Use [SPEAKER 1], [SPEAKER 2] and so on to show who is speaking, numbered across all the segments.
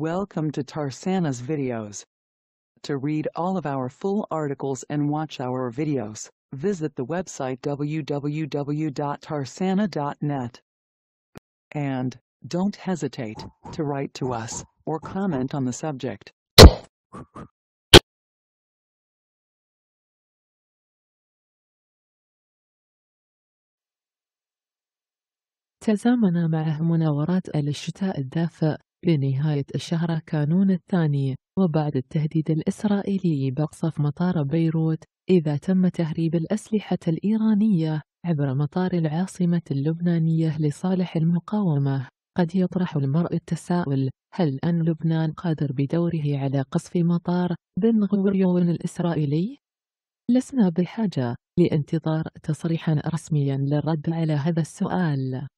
[SPEAKER 1] Welcome to Tarsana's videos. To read all of our full articles and watch our videos, visit the website www.tarsana.net. And, don't hesitate to write to us or comment on the subject. تزامن معه مناورات الشتاء الدافئ بنهاية الشهر كانون الثاني وبعد التهديد الإسرائيلي بقصف مطار بيروت إذا تم تهريب الأسلحة الإيرانية عبر مطار العاصمة اللبنانية لصالح المقاومة قد يطرح المرء التساؤل هل أن لبنان قادر بدوره على قصف مطار بن غوريون الإسرائيلي؟ لسنا بحاجة لانتظار تصريحا رسميا للرد على هذا السؤال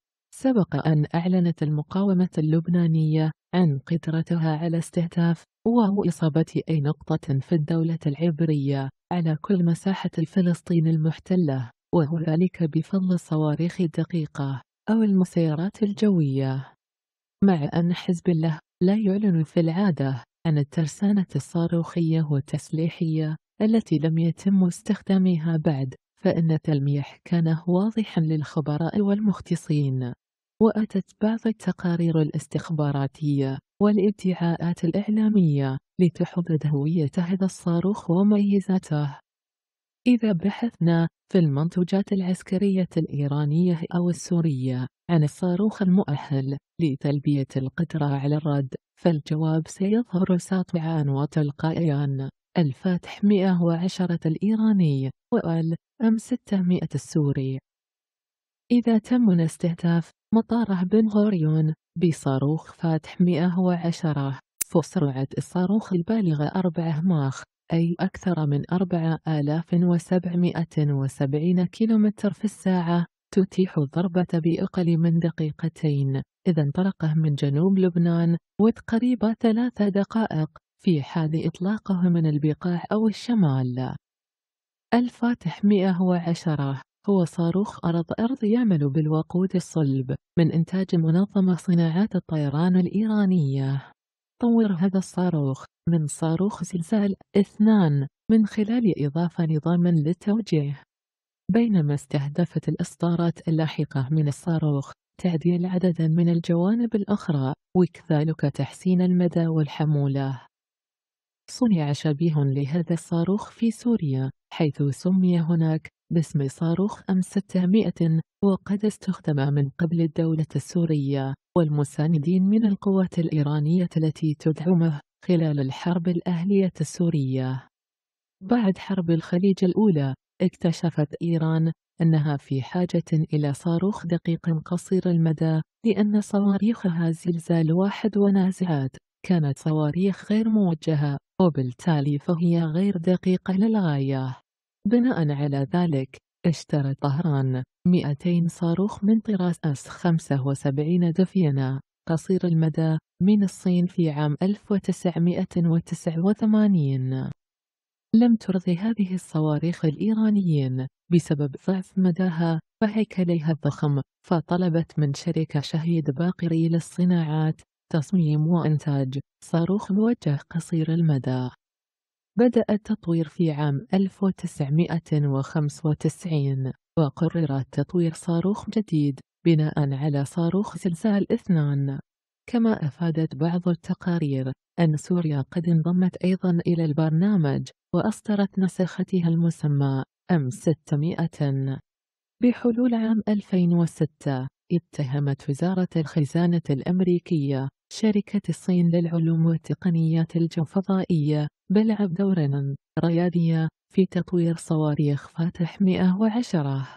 [SPEAKER 1] سبق أن أعلنت المقاومة اللبنانية عن قدرتها على استهداف وهو إصابة أي نقطة في الدولة العبرية على كل مساحة فلسطين المحتلة وذلك بفضل الصواريخ الدقيقة أو المسيرات الجوية مع أن حزب الله لا يعلن في العادة عن الترسانة الصاروخية والتسليحية التي لم يتم استخدامها بعد فإن تلميح كان واضحا للخبراء والمختصين وأتت بعض التقارير الاستخباراتية والادعاءات الإعلامية لتحدد هوية هذا الصاروخ وميزاته إذا بحثنا في المنتجات العسكرية الإيرانية أو السورية عن الصاروخ المؤهل لتلبية القدرة على الرد فالجواب سيظهر ساطعا وتلقائيا الفاتح 110 الإيراني وال أم 600 السوري إذا تم استهداف مطار بن غوريون بصاروخ فاتح 110 فسرعة الصاروخ البالغة 4 ماخ أي أكثر من 4770 كيلومتر في الساعة تتيح الضربة بأقل من دقيقتين إذا انطلقه من جنوب لبنان وتقريبا ثلاث دقائق في حال إطلاقه من البقاع أو الشمال الفاتح 110 هو صاروخ أرض أرض يعمل بالوقود الصلب من إنتاج منظمة صناعات الطيران الإيرانية طور هذا الصاروخ من صاروخ زلزال اثنان من خلال إضافة نظام للتوجيه بينما استهدفت الإصدارات اللاحقة من الصاروخ تعديل عددا من الجوانب الأخرى وكذلك تحسين المدى والحمولة صنع شبيه لهذا الصاروخ في سوريا حيث سمي هناك باسم صاروخ أم 600 وقد استخدم من قبل الدولة السورية والمساندين من القوات الإيرانية التي تدعمه خلال الحرب الأهلية السورية بعد حرب الخليج الأولى اكتشفت إيران أنها في حاجة إلى صاروخ دقيق قصير المدى لأن صواريخها زلزال واحد ونازعات كانت صواريخ غير موجهة وبالتالي فهي غير دقيقة للغاية بناء على ذلك اشترى طهران 200 صاروخ من طراز أس 75 دفينة قصير المدى من الصين في عام 1989 لم ترضي هذه الصواريخ الإيرانيين بسبب ضعف مداها وهيكلها الضخم فطلبت من شركة شهيد باقري للصناعات تصميم وإنتاج صاروخ موجه قصير المدى بدأ التطوير في عام 1995 وقرر تطوير صاروخ جديد بناء على صاروخ زلزال اثنان كما أفادت بعض التقارير أن سوريا قد انضمت أيضا إلى البرنامج وأصدرت نسختها المسمى أم 600 بحلول عام 2006 اتهمت وزارة الخزانة الأمريكية شركة الصين للعلوم والتقنيات الجوفضائية بلعب دورا ريادية في تطوير صواريخ فاتح 110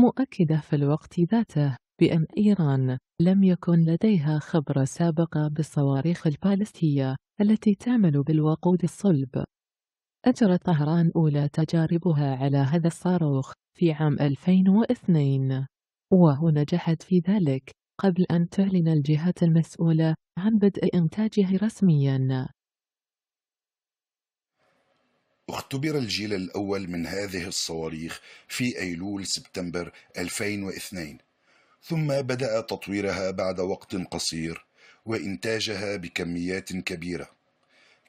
[SPEAKER 1] مؤكدة في الوقت ذاته بأن إيران لم يكن لديها خبرة سابقة بالصواريخ البالستية التي تعمل بالوقود الصلب أجرت طهران أولى تجاربها على هذا الصاروخ في عام 2002 وهو نجحت في ذلك قبل أن تعلن الجهات المسؤولة عن بدء إنتاجه رسمياً
[SPEAKER 2] اختبر الجيل الأول من هذه الصواريخ في أيلول سبتمبر 2002 ثم بدأ تطويرها بعد وقت قصير وإنتاجها بكميات كبيرة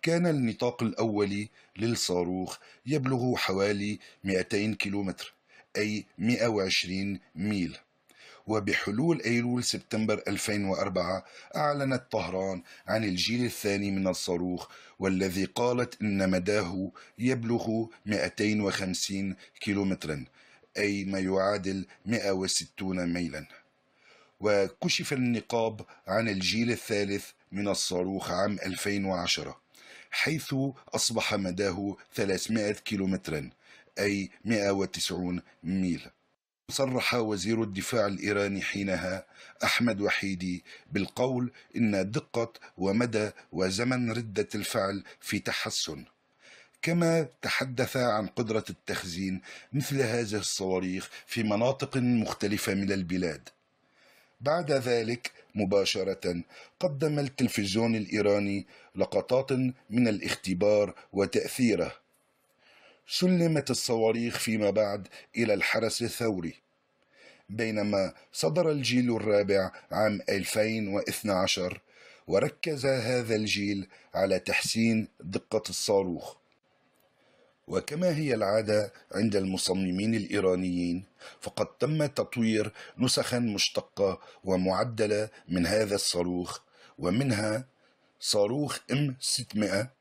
[SPEAKER 2] كان النطاق الأولي للصاروخ يبلغ حوالي 200 كيلومتر أي 120 ميل وبحلول أيلول سبتمبر 2004 أعلنت طهران عن الجيل الثاني من الصاروخ والذي قالت إن مداه يبلغ 250 كيلومترا أي ما يعادل 160 ميلا وكشف النقاب عن الجيل الثالث من الصاروخ عام 2010 حيث أصبح مداه 300 كيلومترا أي 190 ميل صرح وزير الدفاع الإيراني حينها أحمد وحيدي بالقول إن دقة ومدى وزمن ردة الفعل في تحسن كما تحدث عن قدرة التخزين مثل هذه الصواريخ في مناطق مختلفة من البلاد بعد ذلك مباشرة قدم التلفزيون الإيراني لقطات من الاختبار وتأثيره سلمت الصواريخ فيما بعد إلى الحرس الثوري بينما صدر الجيل الرابع عام 2012 وركز هذا الجيل على تحسين دقة الصاروخ وكما هي العادة عند المصممين الإيرانيين فقد تم تطوير نسخا مشتقة ومعدلة من هذا الصاروخ ومنها صاروخ M600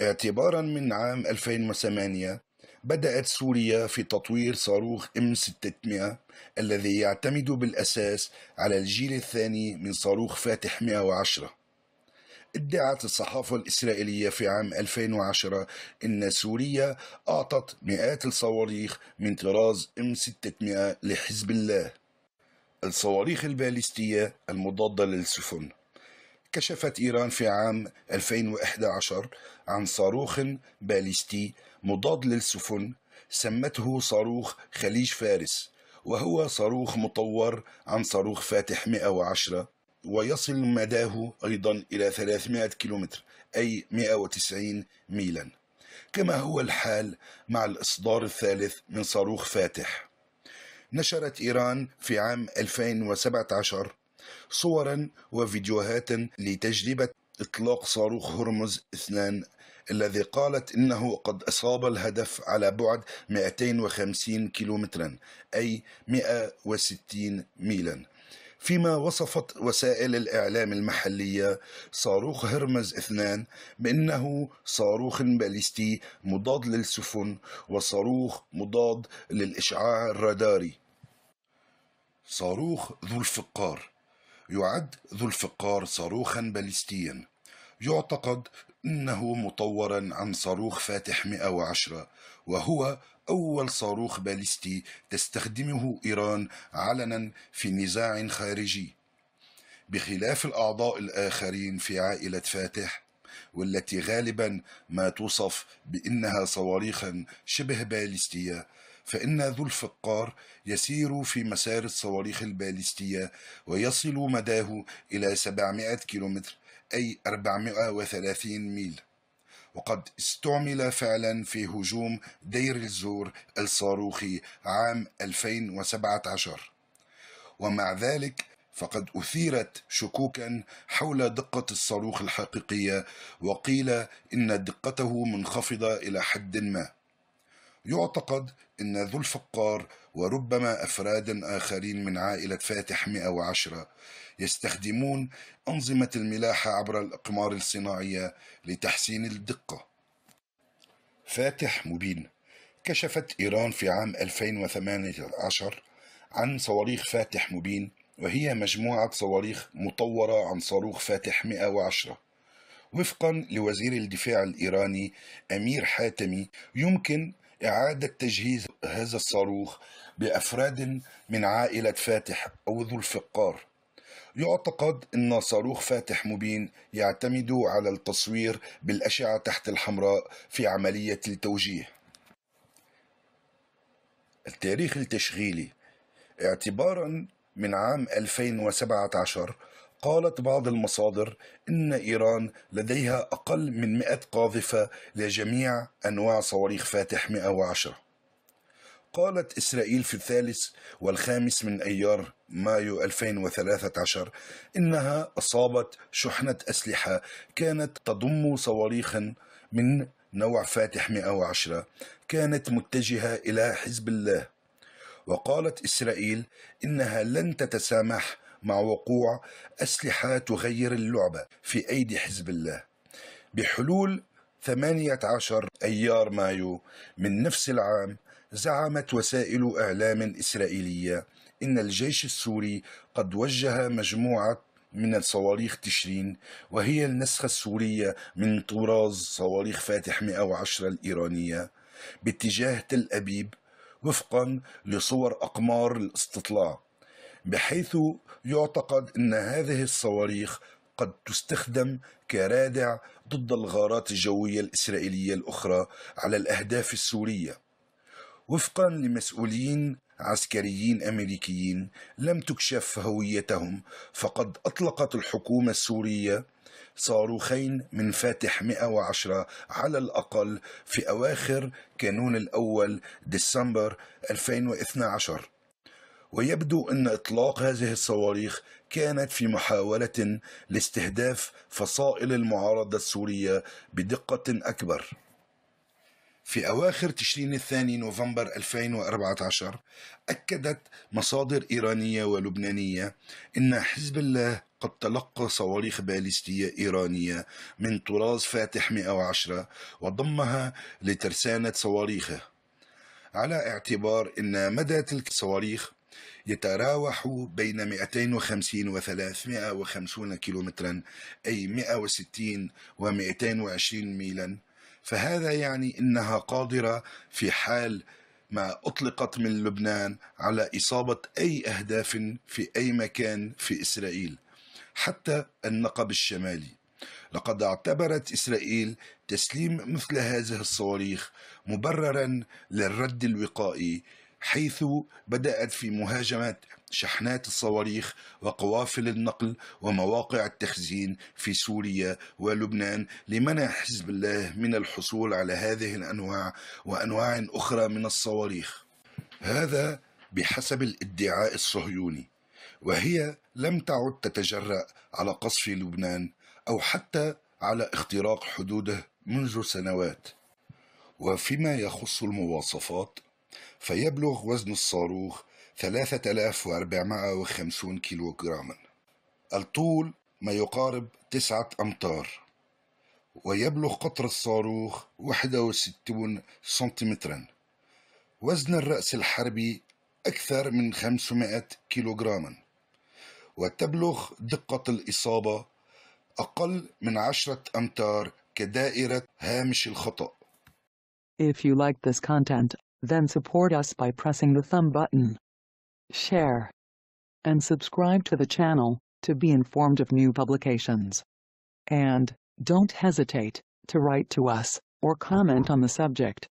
[SPEAKER 2] اعتبارا من عام 2008 بدأت سوريا في تطوير صاروخ M600 الذي يعتمد بالأساس على الجيل الثاني من صاروخ فاتح 110 ادعت الصحافة الإسرائيلية في عام 2010 أن سوريا أعطت مئات الصواريخ من طراز M600 لحزب الله الصواريخ الباليستية المضادة للسفن كشفت إيران في عام 2011 عن صاروخ باليستي مضاد للسفن سمته صاروخ خليج فارس وهو صاروخ مطور عن صاروخ فاتح 110 ويصل مداه أيضا إلى 300 كيلومتر أي 190 ميلا كما هو الحال مع الإصدار الثالث من صاروخ فاتح نشرت إيران في عام 2017 صورا وفيديوهات لتجربة إطلاق صاروخ هرمز 2 الذي قالت إنه قد أصاب الهدف على بعد 250 كيلومترا أي 160 ميلا فيما وصفت وسائل الإعلام المحلية صاروخ هرمز 2 بأنه صاروخ باليستي مضاد للسفن وصاروخ مضاد للإشعاع الراداري صاروخ ذو الفقار يعد ذو الفقار صاروخا باليستيا يعتقد أنه مطورا عن صاروخ فاتح 110 وهو أول صاروخ باليستي تستخدمه إيران علنا في نزاع خارجي بخلاف الأعضاء الآخرين في عائلة فاتح والتي غالبا ما توصف بأنها صواريخ شبه باليستية فإن ذو الفقار يسير في مسار الصواريخ البالستية ويصل مداه إلى 700 كيلومتر أي 430 ميل وقد استعمل فعلا في هجوم دير الزور الصاروخي عام 2017 ومع ذلك فقد أثيرت شكوكا حول دقة الصاروخ الحقيقية وقيل إن دقته منخفضة إلى حد ما يعتقد أن ذو الفقار وربما أفراد آخرين من عائلة فاتح 110 يستخدمون أنظمة الملاحة عبر الأقمار الصناعية لتحسين الدقة فاتح مبين كشفت إيران في عام 2018 عن صواريخ فاتح مبين وهي مجموعة صواريخ مطورة عن صاروخ فاتح 110 وفقا لوزير الدفاع الإيراني أمير حاتمي يمكن إعادة تجهيز هذا الصاروخ بأفراد من عائلة فاتح أو ذو الفقار يعتقد أن صاروخ فاتح مبين يعتمد على التصوير بالأشعة تحت الحمراء في عملية التوجيه التاريخ التشغيلي اعتبارا من عام 2017 قالت بعض المصادر إن إيران لديها أقل من 100 قاذفة لجميع أنواع صواريخ فاتح 110 قالت إسرائيل في الثالث والخامس من أيار مايو 2013 إنها أصابت شحنة أسلحة كانت تضم صواريخا من نوع فاتح 110 كانت متجهة إلى حزب الله وقالت إسرائيل إنها لن تتسامح مع وقوع أسلحة تغير اللعبة في أيدي حزب الله بحلول 18 أيار مايو من نفس العام زعمت وسائل إعلام إسرائيلية إن الجيش السوري قد وجه مجموعة من الصواريخ تشرين وهي النسخة السورية من طراز صواريخ فاتح 110 الإيرانية باتجاه تل أبيب وفقا لصور أقمار الاستطلاع بحيث يعتقد أن هذه الصواريخ قد تستخدم كرادع ضد الغارات الجوية الإسرائيلية الأخرى على الأهداف السورية وفقا لمسؤولين عسكريين أمريكيين لم تكشف هويتهم فقد أطلقت الحكومة السورية صاروخين من فاتح 110 على الأقل في أواخر كانون الأول ديسمبر 2012 ويبدو أن إطلاق هذه الصواريخ كانت في محاولة لاستهداف فصائل المعارضة السورية بدقة أكبر في أواخر تشرين الثاني نوفمبر 2014 أكدت مصادر إيرانية ولبنانية أن حزب الله قد تلقى صواريخ باليستية إيرانية من طراز فاتح 110 وضمها لترسانة صواريخه على اعتبار أن مدى تلك الصواريخ يتراوح بين 250 و 350 كيلومترا أي 160 و 220 ميلا فهذا يعني أنها قادرة في حال ما أطلقت من لبنان على إصابة أي أهداف في أي مكان في إسرائيل حتى النقب الشمالي لقد اعتبرت إسرائيل تسليم مثل هذه الصواريخ مبررا للرد الوقائي حيث بدأت في مهاجمة شحنات الصواريخ وقوافل النقل ومواقع التخزين في سوريا ولبنان لمنع حزب الله من الحصول على هذه الأنواع وأنواع أخرى من الصواريخ هذا بحسب الادعاء الصهيوني وهي لم تعد تتجرأ على قصف لبنان أو حتى على اختراق حدوده منذ سنوات وفيما يخص المواصفات فيبلغ وزن الصاروخ 3450 كيلوغراما الطول ما يقارب 9 أمتار ويبلغ قطر الصاروخ 61 سنتيمترا وزن الرأس الحربي أكثر من 500 كيلوغراما وتبلغ دقة الإصابة أقل من 10 أمتار كدائرة هامش الخطأ
[SPEAKER 1] If you like this content, Then support us by pressing the thumb button. Share. And subscribe to the channel to be informed of new publications. And, don't hesitate to write to us or comment on the subject.